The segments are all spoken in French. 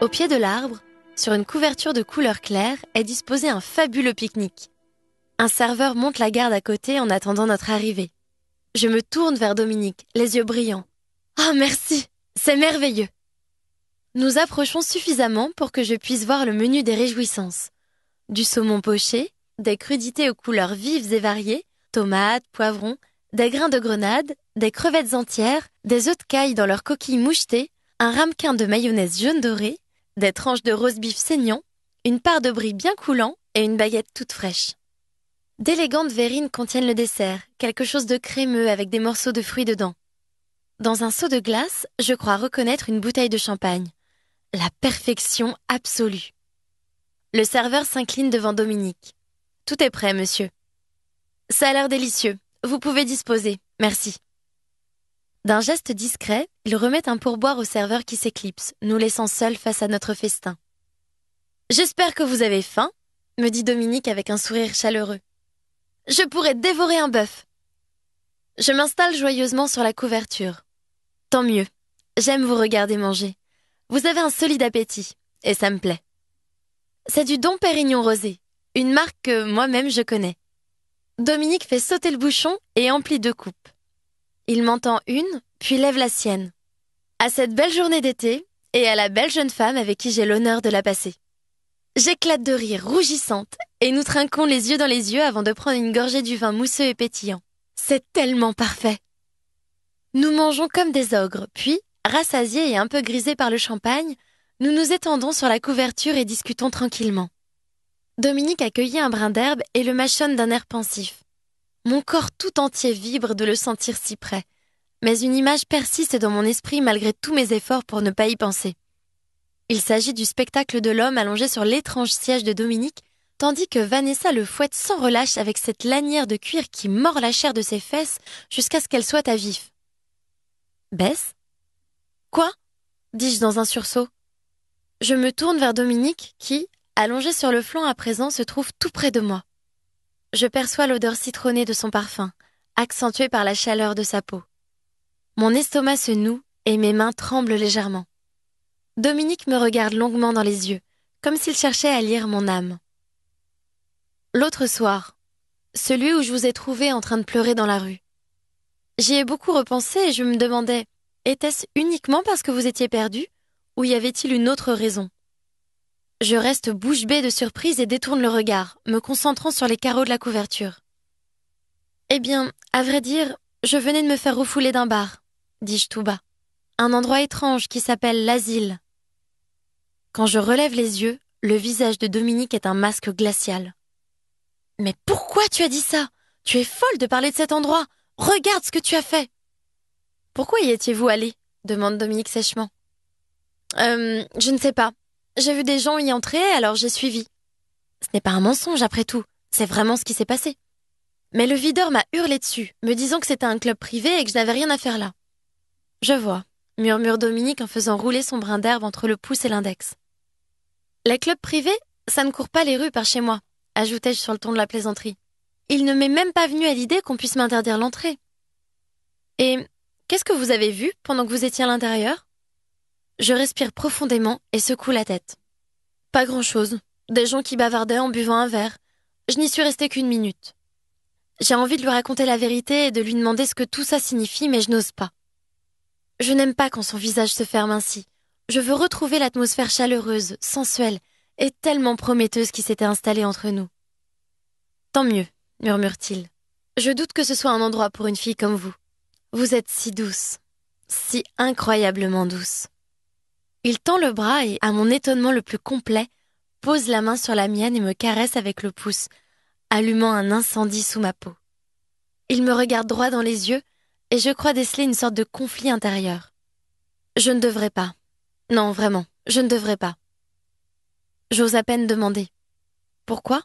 Au pied de l'arbre, sur une couverture de couleur claire, est disposé un fabuleux pique-nique. Un serveur monte la garde à côté en attendant notre arrivée. Je me tourne vers Dominique, les yeux brillants. Ah merci, c'est merveilleux. Nous approchons suffisamment pour que je puisse voir le menu des réjouissances. Du saumon poché, des crudités aux couleurs vives et variées, tomates, poivrons, des grains de grenade, des crevettes entières, des œufs de caille dans leurs coquilles mouchetées, un ramequin de mayonnaise jaune doré, des tranches de rose bif saignant, une part de brie bien coulant et une baguette toute fraîche. D'élégantes verrines contiennent le dessert, quelque chose de crémeux avec des morceaux de fruits dedans. Dans un seau de glace, je crois reconnaître une bouteille de champagne. La perfection absolue. Le serveur s'incline devant Dominique. Tout est prêt, monsieur. Ça a l'air délicieux. Vous pouvez disposer. Merci. D'un geste discret, il remet un pourboire au serveur qui s'éclipse, nous laissant seuls face à notre festin. J'espère que vous avez faim, me dit Dominique avec un sourire chaleureux. Je pourrais dévorer un bœuf. Je m'installe joyeusement sur la couverture. Tant mieux. J'aime vous regarder manger. Vous avez un solide appétit, et ça me plaît. C'est du Don Pérignon rosé, une marque que moi-même je connais. Dominique fait sauter le bouchon et emplit deux coupes. Il m'entend une, puis lève la sienne. À cette belle journée d'été et à la belle jeune femme avec qui j'ai l'honneur de la passer. J'éclate de rire, rougissante, et nous trinquons les yeux dans les yeux avant de prendre une gorgée du vin mousseux et pétillant. C'est tellement parfait. Nous mangeons comme des ogres, puis, rassasiés et un peu grisés par le champagne, nous nous étendons sur la couverture et discutons tranquillement. Dominique accueillit un brin d'herbe et le mâchonne d'un air pensif. Mon corps tout entier vibre de le sentir si près, mais une image persiste dans mon esprit malgré tous mes efforts pour ne pas y penser. Il s'agit du spectacle de l'homme allongé sur l'étrange siège de Dominique, tandis que Vanessa le fouette sans relâche avec cette lanière de cuir qui mord la chair de ses fesses jusqu'à ce qu'elle soit à vif. Baisse Quoi dis-je dans un sursaut. Je me tourne vers Dominique qui, allongé sur le flanc à présent, se trouve tout près de moi. Je perçois l'odeur citronnée de son parfum, accentuée par la chaleur de sa peau. Mon estomac se noue et mes mains tremblent légèrement. Dominique me regarde longuement dans les yeux, comme s'il cherchait à lire mon âme. L'autre soir, celui où je vous ai trouvé en train de pleurer dans la rue. J'y ai beaucoup repensé et je me demandais, était-ce uniquement parce que vous étiez perdu, ou y avait-il une autre raison je reste bouche bée de surprise et détourne le regard, me concentrant sur les carreaux de la couverture. Eh bien, à vrai dire, je venais de me faire refouler d'un bar, dis-je tout bas. Un endroit étrange qui s'appelle l'asile. Quand je relève les yeux, le visage de Dominique est un masque glacial. Mais pourquoi tu as dit ça Tu es folle de parler de cet endroit. Regarde ce que tu as fait. Pourquoi y étiez-vous allé demande Dominique sèchement. Euh, je ne sais pas. J'ai vu des gens y entrer, alors j'ai suivi. Ce n'est pas un mensonge après tout, c'est vraiment ce qui s'est passé. Mais le videur m'a hurlé dessus, me disant que c'était un club privé et que je n'avais rien à faire là. Je vois, murmure Dominique en faisant rouler son brin d'herbe entre le pouce et l'index. Les clubs privés, ça ne court pas les rues par chez moi, ajoutai-je sur le ton de la plaisanterie. Il ne m'est même pas venu à l'idée qu'on puisse m'interdire l'entrée. Et qu'est-ce que vous avez vu pendant que vous étiez à l'intérieur je respire profondément et secoue la tête. Pas grand-chose. Des gens qui bavardaient en buvant un verre. Je n'y suis restée qu'une minute. J'ai envie de lui raconter la vérité et de lui demander ce que tout ça signifie, mais je n'ose pas. Je n'aime pas quand son visage se ferme ainsi. Je veux retrouver l'atmosphère chaleureuse, sensuelle et tellement prometteuse qui s'était installée entre nous. Tant mieux, murmure-t-il. Je doute que ce soit un endroit pour une fille comme vous. Vous êtes si douce, si incroyablement douce. Il tend le bras et, à mon étonnement le plus complet, pose la main sur la mienne et me caresse avec le pouce, allumant un incendie sous ma peau. Il me regarde droit dans les yeux et je crois déceler une sorte de conflit intérieur. Je ne devrais pas. Non, vraiment, je ne devrais pas. J'ose à peine demander. Pourquoi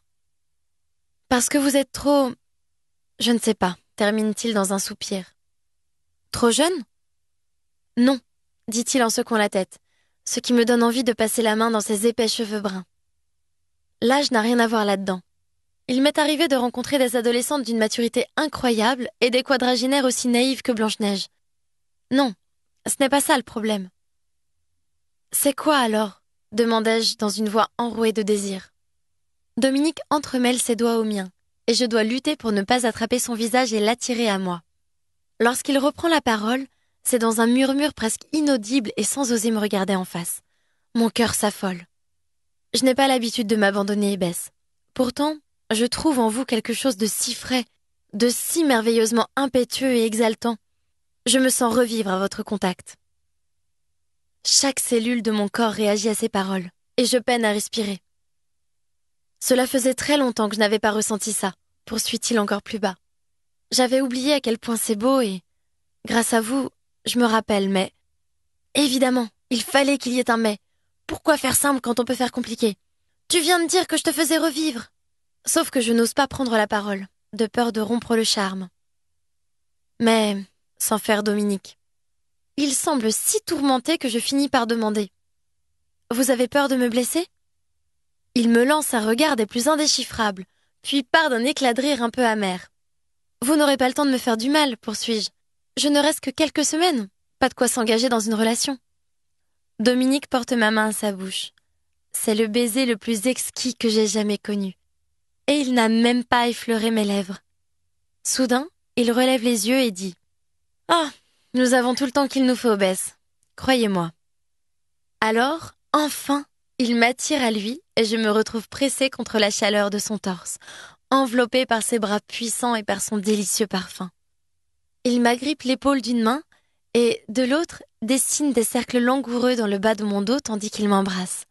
Parce que vous êtes trop... Je ne sais pas, termine-t-il dans un soupir. Trop jeune Non, dit-il en secouant la tête ce qui me donne envie de passer la main dans ses épais cheveux bruns. L'âge n'a rien à voir là-dedans. Il m'est arrivé de rencontrer des adolescentes d'une maturité incroyable et des quadragénaires aussi naïves que Blanche-Neige. Non, ce n'est pas ça le problème. C'est quoi alors demandai-je dans une voix enrouée de désir. Dominique entremêle ses doigts aux miens, et je dois lutter pour ne pas attraper son visage et l'attirer à moi. Lorsqu'il reprend la parole, c'est dans un murmure presque inaudible et sans oser me regarder en face. Mon cœur s'affole. Je n'ai pas l'habitude de m'abandonner et baisse. Pourtant, je trouve en vous quelque chose de si frais, de si merveilleusement impétueux et exaltant. Je me sens revivre à votre contact. Chaque cellule de mon corps réagit à ces paroles, et je peine à respirer. Cela faisait très longtemps que je n'avais pas ressenti ça, poursuit-il encore plus bas. J'avais oublié à quel point c'est beau et, grâce à vous, je me rappelle, mais... Évidemment, il fallait qu'il y ait un mais. Pourquoi faire simple quand on peut faire compliqué Tu viens de dire que je te faisais revivre. Sauf que je n'ose pas prendre la parole, de peur de rompre le charme. Mais sans faire Dominique. Il semble si tourmenté que je finis par demander. Vous avez peur de me blesser Il me lance un regard des plus indéchiffrables, puis part d'un éclat de rire un peu amer. Vous n'aurez pas le temps de me faire du mal, poursuis-je. Je ne reste que quelques semaines, pas de quoi s'engager dans une relation. Dominique porte ma main à sa bouche. C'est le baiser le plus exquis que j'ai jamais connu. Et il n'a même pas effleuré mes lèvres. Soudain, il relève les yeux et dit Ah, nous avons tout le temps qu'il nous faut, Bess. Croyez-moi. Alors, enfin, il m'attire à lui et je me retrouve pressée contre la chaleur de son torse, enveloppée par ses bras puissants et par son délicieux parfum. Il m'agrippe l'épaule d'une main et, de l'autre, dessine des cercles langoureux dans le bas de mon dos tandis qu'il m'embrasse.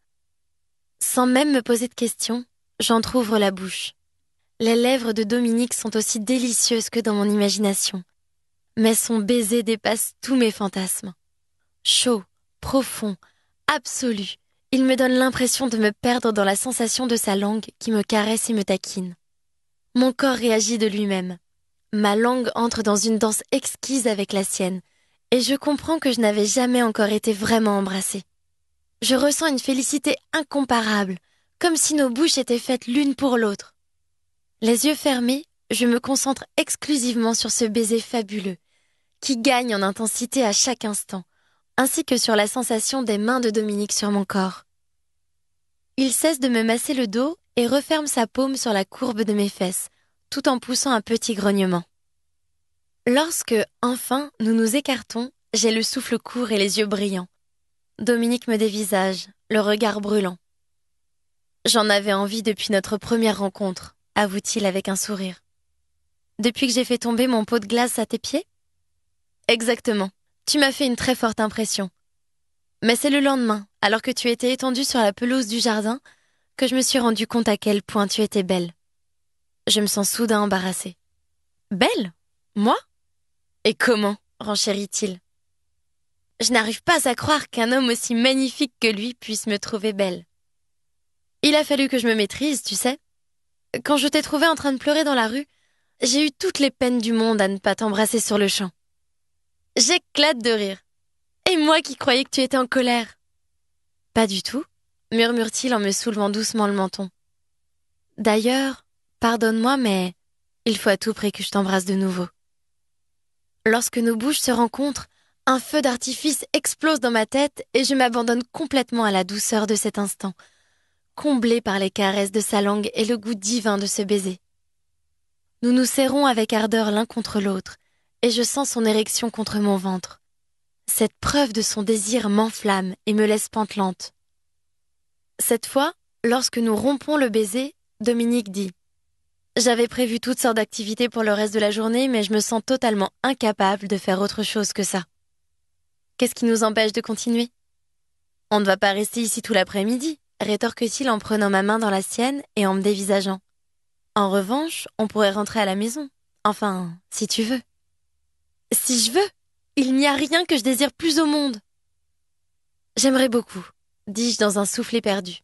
Sans même me poser de questions, j'entr'ouvre la bouche. Les lèvres de Dominique sont aussi délicieuses que dans mon imagination. Mais son baiser dépasse tous mes fantasmes. Chaud, profond, absolu, il me donne l'impression de me perdre dans la sensation de sa langue qui me caresse et me taquine. Mon corps réagit de lui-même. Ma langue entre dans une danse exquise avec la sienne, et je comprends que je n'avais jamais encore été vraiment embrassée. Je ressens une félicité incomparable, comme si nos bouches étaient faites l'une pour l'autre. Les yeux fermés, je me concentre exclusivement sur ce baiser fabuleux, qui gagne en intensité à chaque instant, ainsi que sur la sensation des mains de Dominique sur mon corps. Il cesse de me masser le dos et referme sa paume sur la courbe de mes fesses, tout en poussant un petit grognement. Lorsque, enfin, nous nous écartons, j'ai le souffle court et les yeux brillants. Dominique me dévisage, le regard brûlant. J'en avais envie depuis notre première rencontre, avoue-t-il avec un sourire. Depuis que j'ai fait tomber mon pot de glace à tes pieds Exactement. Tu m'as fait une très forte impression. Mais c'est le lendemain, alors que tu étais étendue sur la pelouse du jardin, que je me suis rendu compte à quel point tu étais belle. Je me sens soudain embarrassée. Belle Moi Et comment renchérit-il. Je n'arrive pas à croire qu'un homme aussi magnifique que lui puisse me trouver belle. Il a fallu que je me maîtrise, tu sais. Quand je t'ai trouvée en train de pleurer dans la rue, j'ai eu toutes les peines du monde à ne pas t'embrasser sur le champ. J'éclate de rire. Et moi qui croyais que tu étais en colère. Pas du tout, murmure-t-il en me soulevant doucement le menton. D'ailleurs, Pardonne-moi, mais il faut à tout prix que je t'embrasse de nouveau. Lorsque nos bouches se rencontrent, un feu d'artifice explose dans ma tête et je m'abandonne complètement à la douceur de cet instant, comblée par les caresses de sa langue et le goût divin de ce baiser. Nous nous serrons avec ardeur l'un contre l'autre, et je sens son érection contre mon ventre. Cette preuve de son désir m'enflamme et me laisse pantelante. Cette fois, lorsque nous rompons le baiser, Dominique dit j'avais prévu toutes sortes d'activités pour le reste de la journée, mais je me sens totalement incapable de faire autre chose que ça. Qu'est-ce qui nous empêche de continuer On ne va pas rester ici tout l'après-midi, rétorque-t-il en prenant ma main dans la sienne et en me dévisageant. En revanche, on pourrait rentrer à la maison. Enfin, si tu veux. Si je veux Il n'y a rien que je désire plus au monde. J'aimerais beaucoup, dis-je dans un souffle éperdu.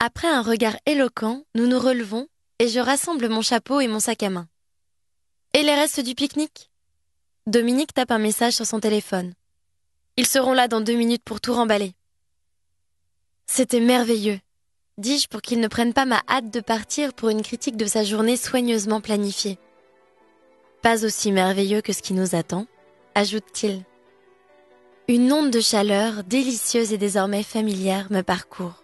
Après un regard éloquent, nous nous relevons et je rassemble mon chapeau et mon sac à main. Et les restes du pique-nique Dominique tape un message sur son téléphone. Ils seront là dans deux minutes pour tout remballer. C'était merveilleux, dis-je pour qu'il ne prenne pas ma hâte de partir pour une critique de sa journée soigneusement planifiée. Pas aussi merveilleux que ce qui nous attend, ajoute-t-il. Une onde de chaleur délicieuse et désormais familière me parcourt.